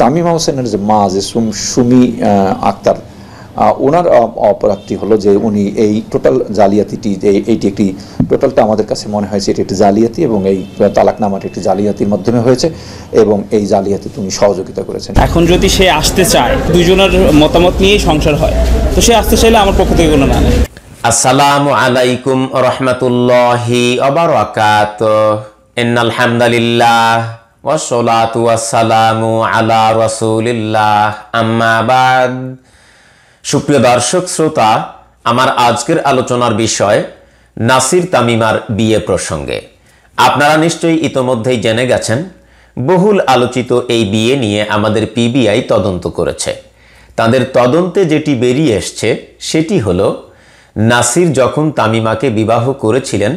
তামিমা হোসেনের যে মা যে সুমি আক্তার ওনার অপরাধটি হলো যে উনি এই টোটাল জালিয়াতিটি এইটি একটি টোটালটা আমাদের কাছে মনে হয়েছে এটি একটি জালিয়াতি এবং এই তালাকনামাটি একটি জালিয়াতির মাধ্যমে হয়েছে এবং এই জালিয়াতি তুমি সহযোগিতা করেছেন এখন যদি সে আসতে চায় দুজনের মতামত নিয়েই সংসার হয় তো সে আসতে চাইলে আমার পক্ষ থেকে কোনো না আসসালামু আলাইকুম রহমতুল্লাহি আকাত ইন্নাল হামদালিল্লাহ والصلاة والسلام على رسول الله أما بعد সুপ্রিয় দর্শক শ্রোতা আমার আজকের আলোচনার বিষয় নাসির তামিমার বিয়ে প্রসঙ্গে আপনারা নিশ্চয়ই ইতোমধ্যেই জেনে গেছেন বহুল আলোচিত এই বিয়ে নিয়ে আমাদের পিবিআই তদন্ত করেছে তাদের তদন্তে যেটি বেরিয়ে এসছে সেটি হল নাসির যখন তামিমাকে বিবাহ করেছিলেন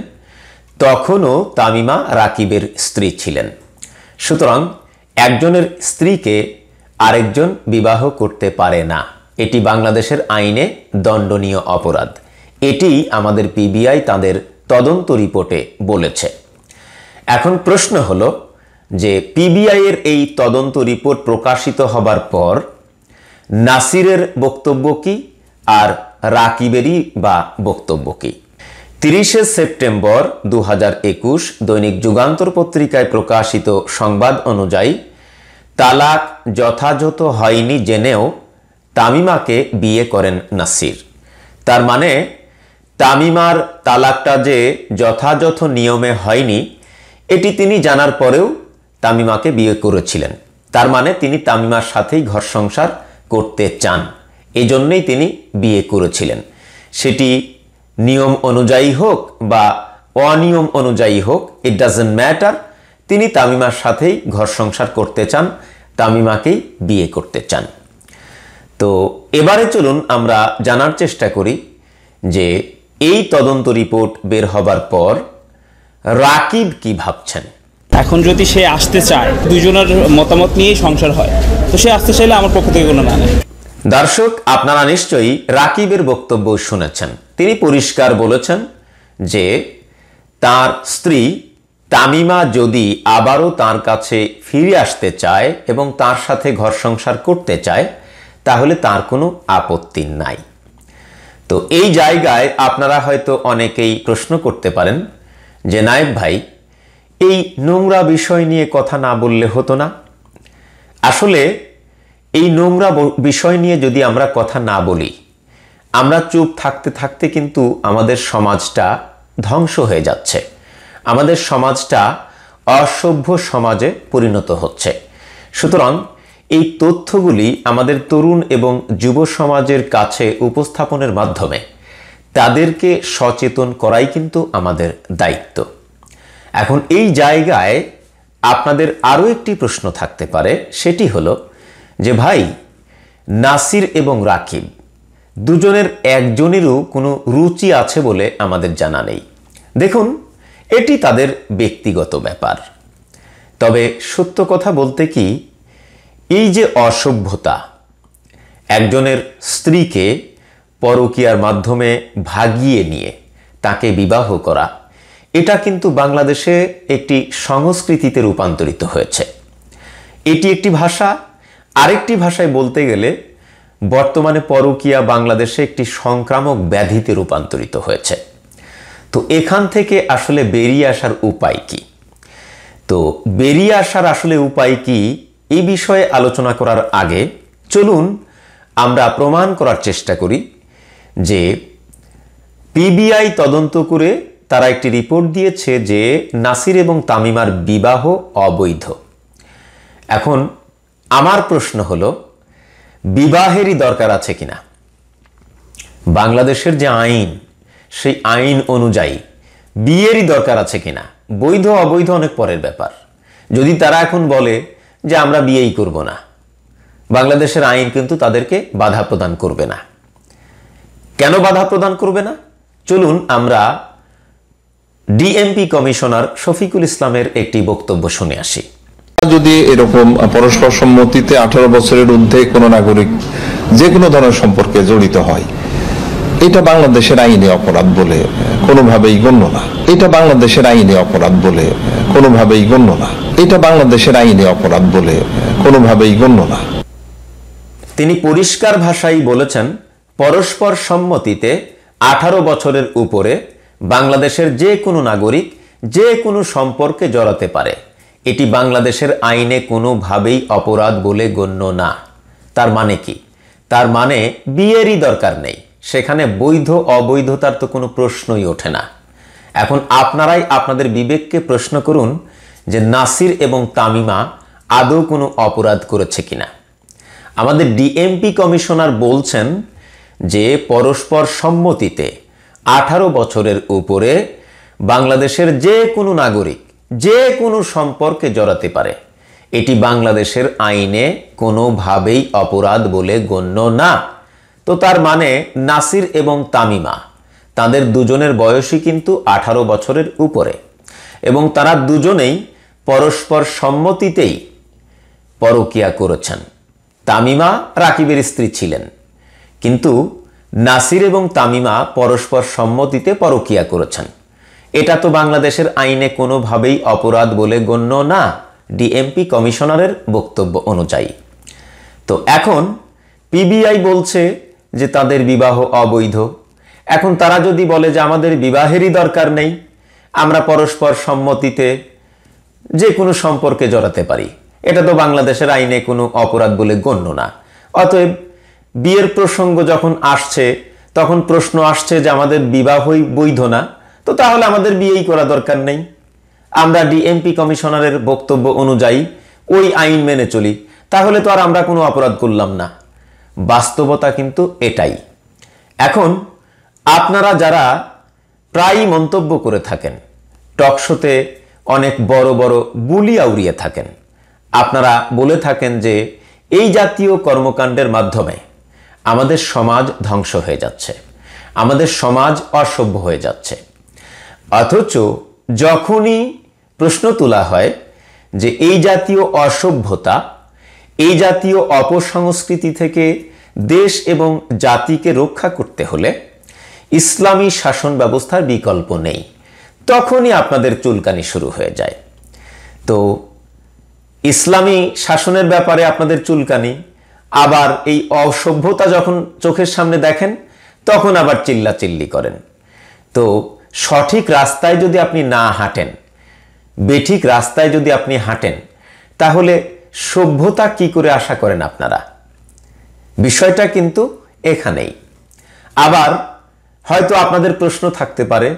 তখনও তামিমা রাকিবের স্ত্রী ছিলেন সুতরাং একজনের স্ত্রীকে আরেকজন বিবাহ করতে পারে না এটি বাংলাদেশের আইনে দণ্ডনীয় অপরাধ এটি আমাদের পিবিআই তাদের তদন্ত রিপোর্টে বলেছে এখন প্রশ্ন হলো যে পিবিআইয়ের এই তদন্ত রিপোর্ট প্রকাশিত হবার পর নাসিরের বক্তব্য কি আর রাকিবেরই বা বক্তব্য কী তিরিশে সেপ্টেম্বর দু একুশ দৈনিক যুগান্তর পত্রিকায় প্রকাশিত সংবাদ অনুযায়ী তালাক যথাযথ হয়নি জেনেও তামিমাকে বিয়ে করেন নাসির তার মানে তামিমার তালাকটা যে যথাযথ নিয়মে হয়নি এটি তিনি জানার পরেও তামিমাকে বিয়ে করেছিলেন তার মানে তিনি তামিমার সাথেই ঘর সংসার করতে চান এজন্যই তিনি বিয়ে করেছিলেন সেটি নিয়ম অনুযায়ী হোক বা অনিয়ম অনুযায়ী হোক ইট ডাজেন্ট ম্যাটার তিনি তামিমার সাথেই ঘর সংসার করতে চান তামিমাকেই বিয়ে করতে চান তো এবারে চলুন আমরা জানার চেষ্টা করি যে এই তদন্ত রিপোর্ট বের হবার পর রাকিব কি ভাবছেন এখন যদি সে আসতে চায় দুজনের মতামত নিয়েই সংসার হয় তো সে আসতে চাইলে আমার পক্ষ থেকে কোনো না মানে দর্শক আপনারা নিশ্চয়ই রাকিবের বক্তব্য শুনেছেন তিনি পরিষ্কার বলেছেন যে তার স্ত্রী তামিমা যদি আবারও তার কাছে ফিরে আসতে চায় এবং তার সাথে ঘর সংসার করতে চায় তাহলে তার কোনো আপত্তি নাই তো এই জায়গায় আপনারা হয়তো অনেকেই প্রশ্ন করতে পারেন যে নায়েব ভাই এই নোংরা বিষয় নিয়ে কথা না বললে হতো না আসলে এই নোংরা বিষয় নিয়ে যদি আমরা কথা না বলি আমরা চুপ থাকতে থাকতে কিন্তু আমাদের সমাজটা ধ্বংস হয়ে যাচ্ছে আমাদের সমাজটা অসভ্য সমাজে পরিণত হচ্ছে সুতরাং এই তথ্যগুলি আমাদের তরুণ এবং যুব সমাজের কাছে উপস্থাপনের মাধ্যমে তাদেরকে সচেতন করাই কিন্তু আমাদের দায়িত্ব এখন এই জায়গায় আপনাদের আরও একটি প্রশ্ন থাকতে পারে সেটি হলো যে ভাই নাসির এবং রাকিব দুজনের একজনেরও কোনো রুচি আছে বলে আমাদের জানা নেই দেখুন এটি তাদের ব্যক্তিগত ব্যাপার তবে সত্য কথা বলতে কি এই যে অসভ্যতা একজনের স্ত্রীকে পরকীয়ার মাধ্যমে ভাগিয়ে নিয়ে তাকে বিবাহ করা এটা কিন্তু বাংলাদেশে একটি সংস্কৃতিতে রূপান্তরিত হয়েছে এটি একটি ভাষা আরেকটি ভাষায় বলতে গেলে বর্তমানে পরকিয়া বাংলাদেশে একটি সংক্রামক ব্যাধিতে রূপান্তরিত হয়েছে তো এখান থেকে আসলে বেরিয়ে আসার উপায় কি তো বেরিয়ে আসার আসলে উপায় কি এই বিষয়ে আলোচনা করার আগে চলুন আমরা প্রমাণ করার চেষ্টা করি যে পিবিআই তদন্ত করে তারা একটি রিপোর্ট দিয়েছে যে নাসির এবং তামিমার বিবাহ অবৈধ এখন আমার প্রশ্ন হলো বিবাহেরই দরকার আছে কিনা বাংলাদেশের যে আইন সেই আইন অনুযায়ী বিয়েরই দরকার আছে কিনা বৈধ অবৈধ অনেক পরের ব্যাপার যদি তারা এখন বলে যে আমরা বিয়েই করব না বাংলাদেশের আইন কিন্তু তাদেরকে বাধা প্রদান করবে না কেন বাধা প্রদান করবে না চলুন আমরা ডিএমপি কমিশনার শফিকুল ইসলামের একটি বক্তব্য শুনে আসি যদি এরকম পরস্পর সম্মতিতে আঠারো বছরের ঊর্ধ্বে কোনো নাগরিক যে কোনো ধরনের সম্পর্কে জড়িত হয় এটা বাংলাদেশের আইনে অপরাধ বলে কোনোভাবেই গণ্য না এটা বাংলাদেশের আইনে অপরাধ বলে কোনোভাবেই গণ্য না এটা বাংলাদেশের আইনে অপরাধ বলে কোনোভাবেই গণ্য না তিনি পরিষ্কার ভাষাই বলেছেন পরস্পর সম্মতিতে আঠারো বছরের উপরে বাংলাদেশের যে কোনো নাগরিক যে কোনো সম্পর্কে জড়াতে পারে এটি বাংলাদেশের আইনে কোনোভাবেই অপরাধ বলে গণ্য না তার মানে কি তার মানে বিয়েরই দরকার নেই সেখানে বৈধ অবৈধতার তো কোনো প্রশ্নই ওঠে না এখন আপনারাই আপনাদের বিবেককে প্রশ্ন করুন যে নাসির এবং তামিমা আদৌ কোনো অপরাধ করেছে কিনা আমাদের ডিএমপি কমিশনার বলছেন যে পরস্পর সম্মতিতে আঠারো বছরের উপরে বাংলাদেশের যে কোনো নাগরিক যে কোনো সম্পর্কে জড়াতে পারে এটি বাংলাদেশের আইনে কোনোভাবেই অপরাধ বলে গণ্য না তো তার মানে নাসির এবং তামিমা তাদের দুজনের বয়সই কিন্তু ১৮ বছরের উপরে এবং তারা দুজনেই পরস্পর সম্মতিতেই পরকিয়া করেছেন তামিমা রাকিবের স্ত্রী ছিলেন কিন্তু নাসির এবং তামিমা পরস্পর সম্মতিতে পরকিয়া করেছেন এটা তো বাংলাদেশের আইনে কোনোভাবেই অপরাধ বলে গণ্য না ডিএমপি কমিশনারের বক্তব্য অনুযায়ী তো এখন পিবিআই বলছে যে তাদের বিবাহ অবৈধ এখন তারা যদি বলে যে আমাদের বিবাহেরই দরকার নেই আমরা পরস্পর সম্মতিতে যে কোনো সম্পর্কে জড়াতে পারি এটা তো বাংলাদেশের আইনে কোনো অপরাধ বলে গণ্য না অতএব বিয়ের প্রসঙ্গ যখন আসছে তখন প্রশ্ন আসছে যে আমাদের বিবাহই বৈধ না তো তাহলে আমাদের বিয়েই করা দরকার নেই আমরা ডিএমপি কমিশনারের বক্তব্য অনুযায়ী ওই আইন মেনে চলি তাহলে তো আর আমরা কোনো অপরাধ করলাম না বাস্তবতা কিন্তু এটাই এখন আপনারা যারা প্রায়ই মন্তব্য করে থাকেন টকশোতে অনেক বড় বড় বুলি আউড়িয়ে থাকেন আপনারা বলে থাকেন যে এই জাতীয় কর্মকাণ্ডের মাধ্যমে আমাদের সমাজ ধ্বংস হয়ে যাচ্ছে আমাদের সমাজ অসভ্য হয়ে যাচ্ছে অথচ যখনই প্রশ্ন তোলা হয় যে এই জাতীয় অসভ্যতা এই জাতীয় অপসংস্কৃতি থেকে দেশ এবং জাতিকে রক্ষা করতে হলে ইসলামী শাসন ব্যবস্থার বিকল্প নেই তখনই আপনাদের চুলকানি শুরু হয়ে যায় তো ইসলামী শাসনের ব্যাপারে আপনাদের চুলকানি আবার এই অসভ্যতা যখন চোখের সামনে দেখেন তখন আবার চিল্লাচিল্লি করেন তো সঠিক রাস্তায় যদি আপনি না হাঁটেন বেঠিক রাস্তায় যদি আপনি হাঁটেন তাহলে সভ্যতা কি করে আশা করেন আপনারা বিষয়টা কিন্তু এখানেই আবার হয়তো আপনাদের প্রশ্ন থাকতে পারে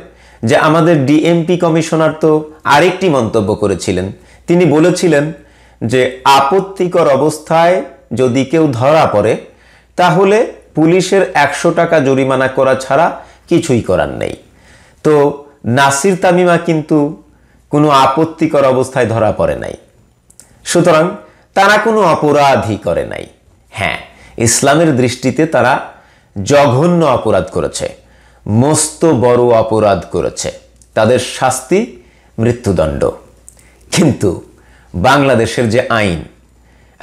যে আমাদের ডিএমপি কমিশনার তো আরেকটি মন্তব্য করেছিলেন তিনি বলেছিলেন যে আপত্তিকর অবস্থায় যদি কেউ ধরা পড়ে তাহলে পুলিশের একশো টাকা জরিমানা করা ছাড়া কিছুই করার নেই তো নাসির তামিমা কিন্তু কোনো আপত্তিকর অবস্থায় ধরা পড়ে নাই সুতরাং তারা কোনো অপরাধই করে নাই হ্যাঁ ইসলামের দৃষ্টিতে তারা জঘন্য অপরাধ করেছে মস্ত বড় অপরাধ করেছে তাদের শাস্তি মৃত্যুদণ্ড কিন্তু বাংলাদেশের যে আইন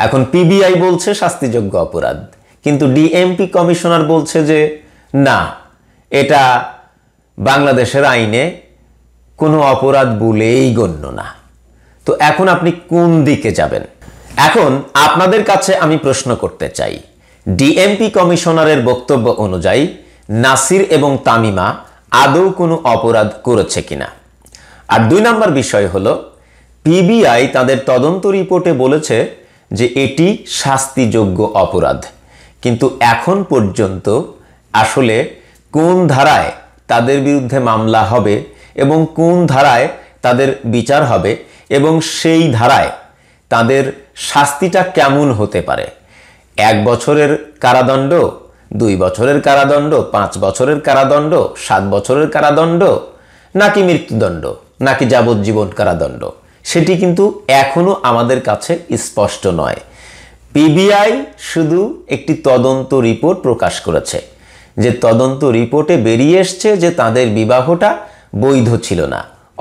এখন পিবিআই বলছে শাস্তিযোগ্য অপরাধ কিন্তু ডিএমপি কমিশনার বলছে যে না এটা বাংলাদেশের আইনে কোনো অপরাধ বলেই গণ্য না তো এখন আপনি কোন দিকে যাবেন এখন আপনাদের কাছে আমি প্রশ্ন করতে চাই ডিএমপি কমিশনারের বক্তব্য অনুযায়ী নাসির এবং তামিমা আদৌ কোনো অপরাধ করেছে কিনা আর দুই নম্বর বিষয় হল পিবিআই তাদের তদন্ত রিপোর্টে বলেছে যে এটি শাস্তিযোগ্য অপরাধ কিন্তু এখন পর্যন্ত আসলে কোন ধারায় তাদের বিরুদ্ধে মামলা হবে এবং কোন ধারায় তাদের বিচার হবে এবং সেই ধারায় তাদের শাস্তিটা কেমন হতে পারে এক বছরের কারাদণ্ড দুই বছরের কারাদণ্ড পাঁচ বছরের কারাদণ্ড সাত বছরের কারাদণ্ড নাকি মৃত্যুদণ্ড নাকি যাবজ্জীবন কারাদণ্ড সেটি কিন্তু এখনও আমাদের কাছে স্পষ্ট নয় পিবিআই শুধু একটি তদন্ত রিপোর্ট প্রকাশ করেছে যে তদন্ত রিপোর্টে বেরিয়ে এসছে যে তাদের বিবাহটা বৈধ ছিল না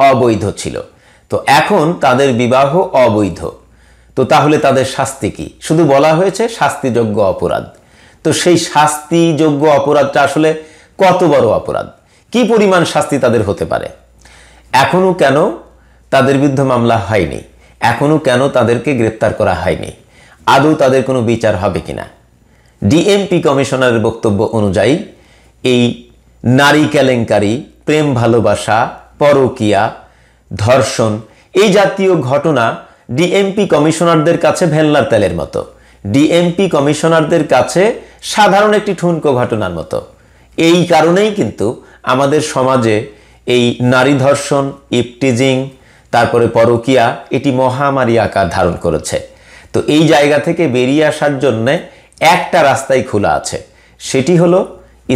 অবৈধ ছিল তো এখন তাদের বিবাহ অবৈধ তো তাহলে তাদের শাস্তি কি শুধু বলা হয়েছে শাস্তিযোগ্য অপরাধ তো সেই শাস্তিযোগ্য অপরাধটা আসলে কত বড় অপরাধ কি পরিমাণ শাস্তি তাদের হতে পারে এখনও কেন তাদের বিরুদ্ধে মামলা হয়নি এখনও কেন তাদেরকে গ্রেপ্তার করা হয়নি আদৌ তাদের কোনো বিচার হবে কিনা ডিএমপি কমিশনারের বক্তব্য অনুযায়ী এই নারী কেলেঙ্কারি প্রেম ভালোবাসা পরকিয়া ধর্ষণ এই জাতীয় ঘটনা ডিএমপি কমিশনারদের কাছে ভেল্লার তেলের মতো ডিএমপি কমিশনারদের কাছে সাধারণ একটি ঠুনকো ঘটনার মতো এই কারণেই কিন্তু আমাদের সমাজে এই নারী ধর্ষণ ইপটিজিং তারপরে পরকিয়া এটি মহামারী আকার ধারণ করেছে তো এই জায়গা থেকে বেরিয়ে আসার জন্যে একটা রাস্তাই খোলা আছে সেটি হলো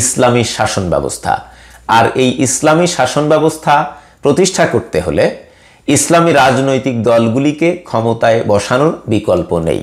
ইসলামী শাসন ব্যবস্থা আর এই ইসলামী শাসন ব্যবস্থা প্রতিষ্ঠা করতে হলে ইসলামী রাজনৈতিক দলগুলিকে ক্ষমতায় বসানোর বিকল্প নেই